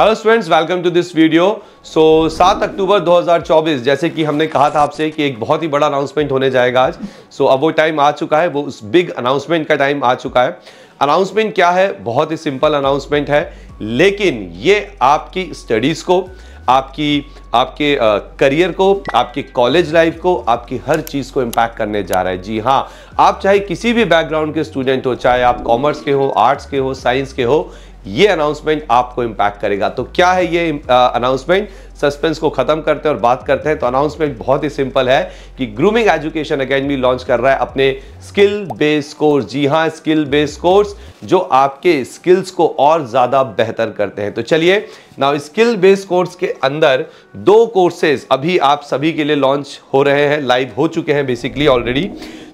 hello students welcome to this video so सात अक्टूबर 2024 जैसे कि हमने कहा था आपसे कि एक बहुत ही बड़ा अनाउंसमेंट होने जाएगा आज सो so, अब वो टाइम आ चुका है वो उस बिग अनाउंसमेंट का टाइम आ चुका है अनाउंसमेंट क्या है बहुत ही सिंपल अनाउंसमेंट है लेकिन ये आपकी स्टडीज़ को आपकी आपके करियर को आपके कॉलेज लाइफ को आपकी हर चीज़ को इम्पैक्ट करने जा रहा है जी हाँ आप चाहे किसी भी बैकग्राउंड के स्टूडेंट हो चाहे आप कॉमर्स के हो आर्ट्स के हो साइंस के हो ये अनाउंसमेंट आपको इम्पैक्ट करेगा तो क्या है ये अनाउंसमेंट सस्पेंस को खत्म करते हैं और बात करते हैं तो अनाउंसमेंट बहुत ही सिंपल है कि ग्रूमिंग एजुकेशन अकेडमी लॉन्च कर रहा है अपने स्किल बेस्ड कोर्स जी हाँ स्किल बेस्ड कोर्स जो आपके स्किल्स को और ज़्यादा बेहतर करते हैं तो चलिए ना स्किल बेस्ड कोर्स के अंदर दो कोर्सेज अभी आप सभी के लिए लॉन्च हो रहे हैं लाइव हो चुके हैं बेसिकली ऑलरेडी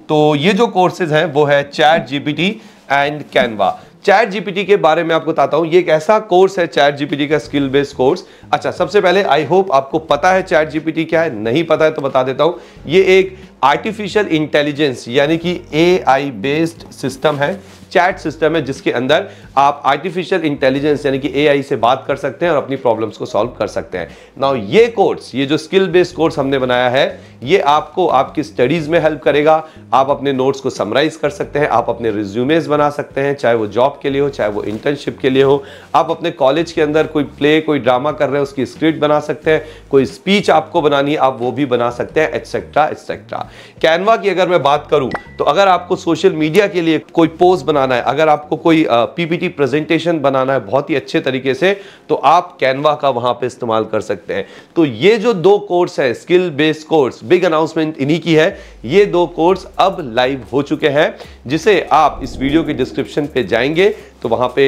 तो ये जो कोर्सेज हैं वो है chat GPT and Canva chat GPT के बारे में आपको बताता हूं ये एक ऐसा कोर्स है चैट जीपीटी का स्किल बेस्ड कोर्स अच्छा सबसे पहले आई होप आपको पता है चैट जीपीटी क्या है नहीं पता है तो बता देता हूं ये एक आर्टिफिशियल इंटेलिजेंस यानी कि एआई बेस्ड सिस्टम है चैट सिस्टम है जिसके अंदर आप आर्टिफिशियल इंटेलिजेंस यानी कि एआई से बात कर सकते हैं और अपनी प्रॉब्लम्स को सॉल्व कर सकते हैं नाउ ये कोर्स ये जो स्किल बेस्ड कोर्स हमने बनाया है ये आपको आपकी स्टडीज़ में हेल्प करेगा आप अपने नोट्स को समराइज कर सकते हैं आप अपने रिज्यूमेज बना सकते हैं चाहे वो जॉब के लिए हो चाहे वो इंटर्नशिप के लिए हो आप अपने कॉलेज के अंदर कोई प्ले कोई ड्रामा कर रहे हैं उसकी स्क्रिप्ट बना सकते हैं कोई स्पीच आपको बनानी है आप वो भी बना सकते हैं एटसेट्रा एटसेट्रा कैनवा की अगर मैं बात करूं तो अगर आपको सोशल मीडिया के लिए कोई पोस्ट बना बनाना है अगर आपको कोई पीपीटी प्रेजेंटेशन बनाना है बहुत ही अच्छे तरीके से तो आप कैनवा का वहां पे इस्तेमाल कर सकते हैं तो ये जो दो कोर्स है skill based course big announcement इन्हीं की है ये दो कोर्स अब लाइव हो चुके हैं जिसे आप इस वीडियो के डिस्क्रिप्शन पे जाएंगे तो वहां पे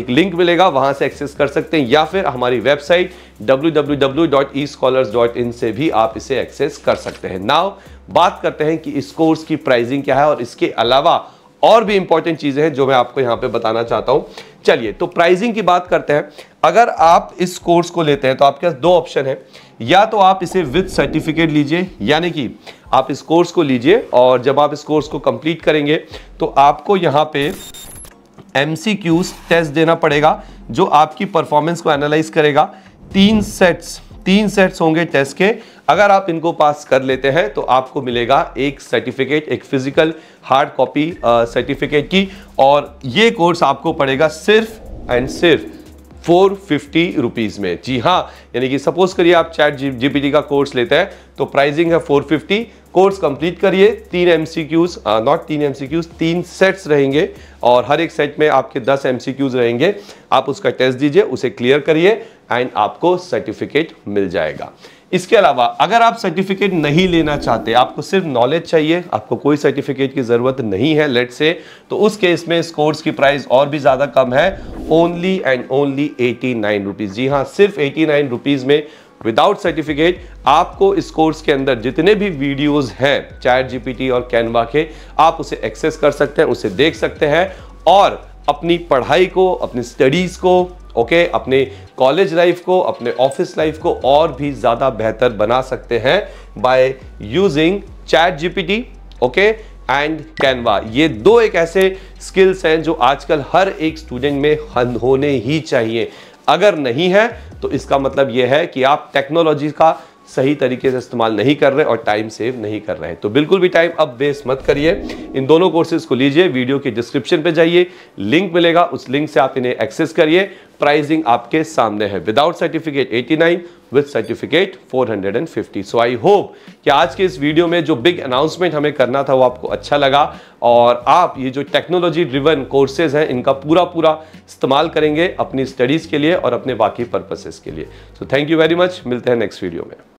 एक लिंक मिलेगा वहां से एक्सेस कर सकते हैं या फिर हमारी वेबसाइट www.escholars.in से भी आप इसे एक्सेस कर सकते हैं नाउ बात करते हैं कि इस कोर्स की प्राइसिंग क्या है और इसके अलावा और भी इंपॉर्टेंट चीज़ें हैं जो मैं आपको यहां पे बताना चाहता हूं चलिए तो प्राइसिंग की बात करते हैं अगर आप इस कोर्स को लेते हैं तो आपके पास दो ऑप्शन है या तो आप इसे विद सर्टिफिकेट लीजिए यानी कि आप इस कोर्स को लीजिए और जब आप इस कोर्स को कंप्लीट करेंगे तो आपको यहां पे एम टेस्ट देना पड़ेगा जो आपकी परफॉर्मेंस को एनालाइज करेगा तीन सेट्स तीन सेट्स होंगे टेस्ट के अगर आप इनको पास कर लेते हैं तो आपको मिलेगा एक सर्टिफिकेट एक फिजिकल हार्ड कॉपी सर्टिफिकेट की और ये कोर्स आपको पड़ेगा सिर्फ एंड सिर्फ फोर फिफ्टी रुपीज़ में जी हाँ यानी कि सपोज करिए आप चैट जी जीपीटी का कोर्स लेते हैं तो प्राइसिंग है फोर फिफ्टी कोर्स कंप्लीट करिए तीन एम सी क्यूज नॉट तीन एम सी क्यूज तीन सेट्स रहेंगे और हर एक सेट में आपके दस एम सी क्यूज रहेंगे आप उसका टेस्ट दीजिए उसे क्लियर करिए एंड आपको सर्टिफिकेट मिल जाएगा इसके अलावा अगर आप सर्टिफिकेट नहीं लेना चाहते आपको सिर्फ नॉलेज चाहिए आपको कोई सर्टिफिकेट की ज़रूरत नहीं है लेट से तो उस केस में इस कोर्स की प्राइस और भी ज़्यादा कम है only and only eighty nine rupees जी हाँ सिर्फ एटी नाइन रुपीज़ में विदाउट सर्टिफिकेट आपको इस कोर्स के अंदर जितने भी वीडियोस हैं चैट जीपीटी और कैनवा के आप उसे एक्सेस कर सकते हैं उसे देख सकते हैं और अपनी पढ़ाई को अपनी स्टडीज़ को ओके okay, अपने कॉलेज लाइफ को अपने ऑफिस लाइफ को और भी ज़्यादा बेहतर बना सकते हैं by using ChatGPT okay and Canva ये दो एक ऐसे स्किल्स हैं जो आजकल हर एक स्टूडेंट में होने ही चाहिए अगर नहीं है तो इसका मतलब यह है कि आप टेक्नोलॉजी का सही तरीके से इस्तेमाल नहीं कर रहे और टाइम सेव नहीं कर रहे तो बिल्कुल भी टाइम अब वेस्ट मत करिए इन दोनों कोर्सेज को लीजिए वीडियो के डिस्क्रिप्शन पे जाइए लिंक मिलेगा उस लिंक से आप इन्हें एक्सेस करिए प्राइसिंग आपके सामने है without certificate 89 with certificate 450 so I hope कि आज के इस वीडियो में जो बिग अनाउंसमेंट हमें करना था वो आपको अच्छा लगा और आप ये जो टेक्नोलॉजी ड्रिवन कोर्सेज हैं इनका पूरा पूरा इस्तेमाल करेंगे अपनी स्टडीज़ के लिए और अपने बाकी पर्पसेस के लिए so thank you very much मिलते हैं नेक्स्ट वीडियो में